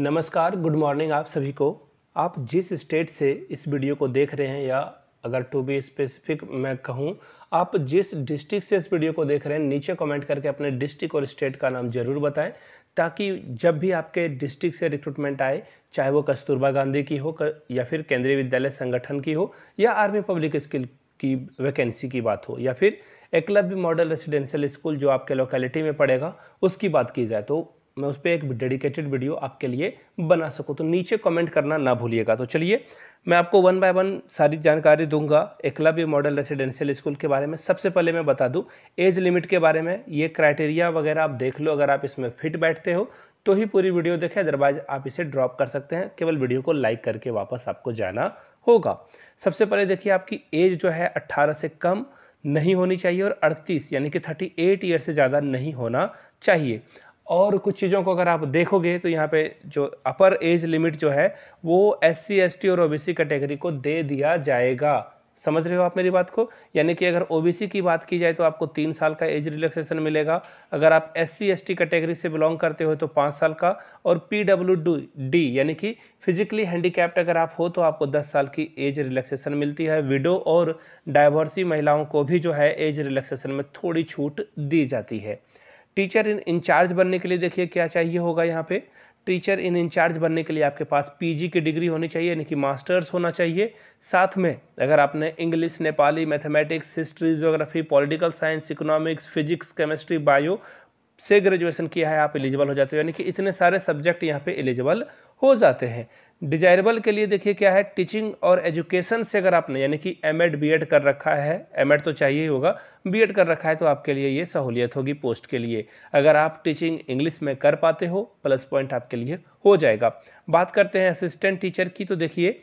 नमस्कार good morning आप सभी को आप जिस स्टेट से इस वीडियो को देख रहे हैं या अगर टू बी स्पेसिफिक मैं कहूँ आप जिस डिस्ट्रिक्ट से इस वीडियो को देख रहे हैं नीचे कमेंट करके अपने डिस्ट्रिक्ट और स्टेट का नाम ज़रूर बताएं ताकि जब भी आपके डिस्ट्रिक्ट से रिक्रूटमेंट आए चाहे वो कस्तूरबा गांधी की हो या फिर केंद्रीय विद्यालय संगठन की हो या आर्मी पब्लिक स्किल की वैकेंसी की बात हो या फिर एकलव्य मॉडल रेसिडेंशियल स्कूल जो आपके लोकेलिटी में पड़ेगा उसकी बात की जाए तो मैं उस पर एक डेडिकेटेड वीडियो आपके लिए बना सकूँ तो नीचे कमेंट करना ना भूलिएगा तो चलिए मैं आपको वन बाय वन सारी जानकारी दूंगा एकलव्य मॉडल रेसिडेंशियल स्कूल के बारे में सबसे पहले मैं बता दूं एज लिमिट के बारे में ये क्राइटेरिया वगैरह आप देख लो अगर आप इसमें फिट बैठते हो तो ही पूरी वीडियो देखें अदरवाइज आप इसे ड्रॉप कर सकते हैं केवल वीडियो को लाइक करके वापस आपको जाना होगा सबसे पहले देखिए आपकी एज जो है अट्ठारह से कम नहीं होनी चाहिए और 38 यानी कि 38 ईयर से ज़्यादा नहीं होना चाहिए और कुछ चीज़ों को अगर आप देखोगे तो यहाँ पे जो अपर एज लिमिट जो है वो एस सी और ओ कैटेगरी को दे दिया जाएगा समझ रहे हो आप मेरी बात को यानी कि अगर ओबीसी की बात की जाए तो आपको तीन साल का एज रिलैक्सेशन मिलेगा अगर आप एस सी कैटेगरी से बिलोंग करते हो तो पाँच साल का और पी डब्ल्यू डी यानी कि फिजिकली हैंडीकैप्ड अगर आप हो तो आपको दस साल की एज रिलैक्सेशन मिलती है विडो और डाइवर्सी महिलाओं को भी जो है एज रिलैक्सेशन में थोड़ी छूट दी जाती है टीचर इन इंचार्ज बनने के लिए देखिए क्या चाहिए होगा यहाँ पे टीचर इन इंचार्ज बनने के लिए आपके पास पीजी की डिग्री होनी चाहिए यानी कि मास्टर्स होना चाहिए साथ में अगर आपने English Nepali mathematics history geography political science economics physics chemistry bio से ग्रेजुएशन किया है आप एलिजिबल हो जाते हो यानी कि इतने सारे सब्जेक्ट यहाँ पे एलिजिबल हो जाते हैं डिजायरेबल के लिए देखिए क्या है टीचिंग और एजुकेशन से अगर आपने यानी कि एम एड बी एड कर रखा है एम एड तो चाहिए ही होगा बी एड कर रखा है तो आपके लिए ये सहूलियत होगी पोस्ट के लिए अगर आप टीचिंग इंग्लिश में कर पाते हो प्लस पॉइंट आपके लिए हो जाएगा बात करते हैं असिस्टेंट टीचर की तो देखिए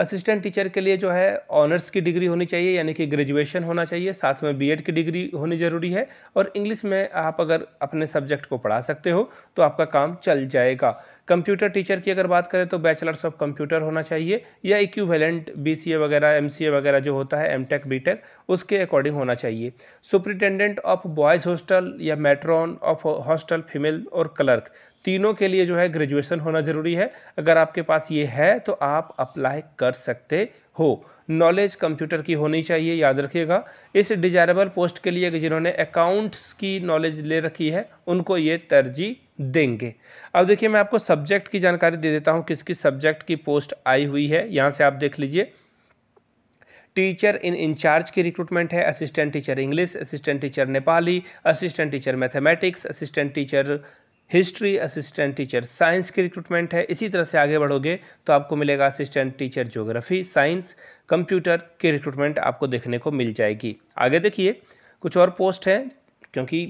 असिस्टेंट टीचर के लिए जो है ऑनर्स की डिग्री होनी चाहिए यानी कि ग्रेजुएशन होना चाहिए साथ में बीएड की डिग्री होनी ज़रूरी है और इंग्लिश में आप अगर अपने सब्जेक्ट को पढ़ा सकते हो तो आपका काम चल जाएगा कंप्यूटर टीचर की अगर बात करें तो बैचलर्स ऑफ कंप्यूटर होना चाहिए या इक्विवेलेंट बीसीए वगैरह एमसीए वगैरह जो होता है एमटेक बीटेक उसके अकॉर्डिंग होना चाहिए सुप्रिटेंडेंट ऑफ बॉयज़ हॉस्टल या मेट्रॉन ऑफ हॉस्टल फीमेल और क्लर्क तीनों के लिए जो है ग्रेजुएशन होना ज़रूरी है अगर आपके पास ये है तो आप अप्लाई कर सकते हो नॉलेज कंप्यूटर की होनी चाहिए याद रखिएगा इस डिजायरेबल पोस्ट के लिए जिन्होंने अकाउंट्स की नॉलेज ले रखी है उनको ये तरजीह देंगे अब देखिए मैं आपको सब्जेक्ट की जानकारी दे देता हूँ किस किस सब्जेक्ट की पोस्ट आई हुई है यहाँ से आप देख लीजिए टीचर इन इंचार्ज की रिक्रूटमेंट है assistant teacher English assistant teacher Nepali assistant teacher mathematics assistant teacher history assistant teacher science की रिक्रूटमेंट है इसी तरह से आगे बढ़ोगे तो आपको मिलेगा assistant teacher geography science computer की रिक्रूटमेंट आपको देखने को मिल जाएगी आगे देखिए कुछ और पोस्ट हैं क्योंकि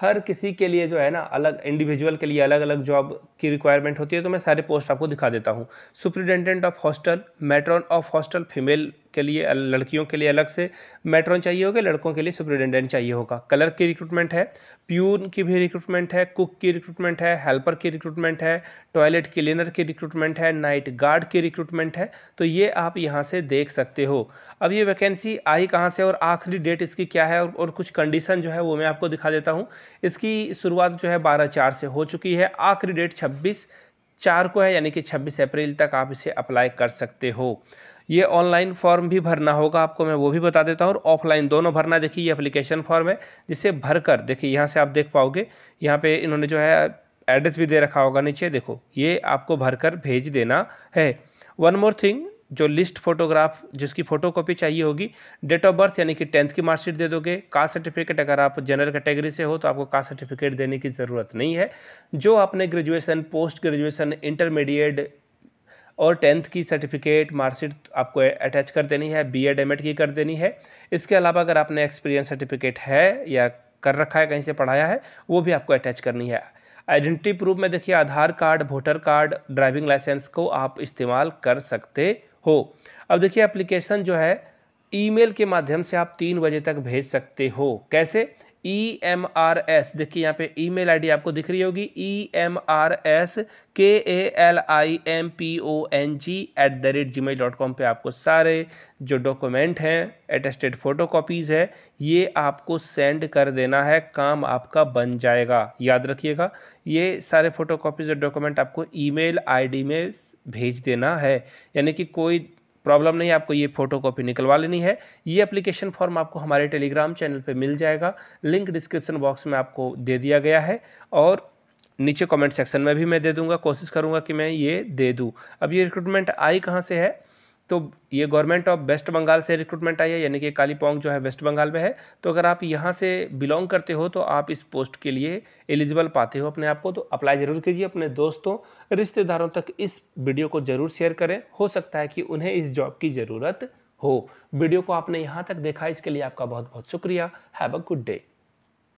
हर किसी के लिए जो है ना अलग इंडिविजुअल के लिए अलग अलग जॉब की रिक्वायरमेंट होती है तो मैं सारे पोस्ट आपको दिखा देता हूँ superintendent of hostel matron of hostel female के लिए लड़कियों के लिए अलग से मेट्रॉन चाहिए होगा लड़कों के लिए सुप्रिटेंडेंट चाहिए होगा कलर की रिक्रूटमेंट है प्यून की भी रिक्रूटमेंट है कुक की रिक्रूटमेंट है हेल्पर की रिक्रूटमेंट है टॉयलेट क्लीनर की रिक्रूटमेंट है नाइट गार्ड की रिक्रूटमेंट है तो ये आप यहाँ से देख सकते हो अब ये वैकेंसी आई कहाँ से और आखिरी डेट इसकी क्या है और, और कुछ कंडीशन जो है वो मैं आपको दिखा देता हूँ इसकी शुरुआत जो है बारह चार से हो चुकी है आखिरी डेट छब्बीस चार को है यानी कि 26 अप्रैल तक आप इसे अप्लाई कर सकते हो ये ऑनलाइन फॉर्म भी भरना होगा आपको मैं वो भी बता देता हूँ और ऑफलाइन दोनों भरना देखिए ये अप्लीकेशन फॉर्म है जिसे भर कर देखिए यहाँ से आप देख पाओगे यहाँ पे इन्होंने जो है एड्रेस भी दे रखा होगा नीचे देखो ये आपको भरकर भेज देना है वन मोर थिंग जो लिस्ट फोटोग्राफ जिसकी फोटो कॉपी चाहिए होगी डेट ऑफ बर्थ यानी कि टेंथ की मार्कशीट दे दोगे कास्ट सर्टिफिकेट अगर आप जनरल कैटेगरी से हो तो आपको कास्ट सर्टिफिकेट देने की ज़रूरत नहीं है जो आपने ग्रेजुएसन पोस्ट ग्रेजुएसन इंटरमीडिएट और टेंथ की सर्टिफिकेट मार्कशीट आपको अटैच कर देनी है बी एड एम की कर देनी है इसके अलावा अगर आपने एक्सपीरियंस सर्टिफिकेट है या कर रखा है कहीं से पढ़ाया है वो भी आपको अटैच करनी है आइडेंटिटी प्रूफ में देखिए Aadhaar card voter card driving licence को आप इस्तेमाल कर सकते हो अब देखिए एप्लीकेशन जो है ईमेल के माध्यम से आप तीन बजे तक भेज सकते हो कैसे ई एम आर एस देखिए यहाँ पे ईमेल आईडी आपको दिख रही होगी E M R S K A L I M P O N G at the rate G mail dot com पर आपको सारे जो डॉक्यूमेंट हैं एटेस्टेड फ़ोटो कॉपीज़ है ये आपको सेंड कर देना है काम आपका बन जाएगा याद रखिएगा ये सारे फ़ोटो कॉपीज़ और डॉक्यूमेंट आपको ईमेल आईडी में भेज देना है यानी कि कोई प्रॉब्लम नहीं आपको ये फोटो कॉपी निकलवा लेनी है ये एप्लीकेशन फॉर्म आपको हमारे टेलीग्राम चैनल पे मिल जाएगा लिंक डिस्क्रिप्शन बॉक्स में आपको दे दिया गया है और नीचे कमेंट सेक्शन में भी मैं दे दूंगा कोशिश करूंगा कि मैं ये दे दूं अब ये रिक्रूटमेंट आई कहाँ से है तो ये गवर्नमेंट ऑफ वेस्ट बंगाल से रिक्रूटमेंट आई है यानी कि कालीपोंग जो है वेस्ट बंगाल में है तो अगर आप यहाँ से बिलोंग करते हो तो आप इस पोस्ट के लिए एलिजिबल पाते हो अपने आप को तो अप्लाई ज़रूर कीजिए अपने दोस्तों रिश्तेदारों तक इस वीडियो को ज़रूर शेयर करें हो सकता है कि उन्हें इस जॉब की ज़रूरत हो वीडियो को आपने यहाँ तक देखा इसके लिए आपका बहुत बहुत शुक्रिया हैव अ गुड डे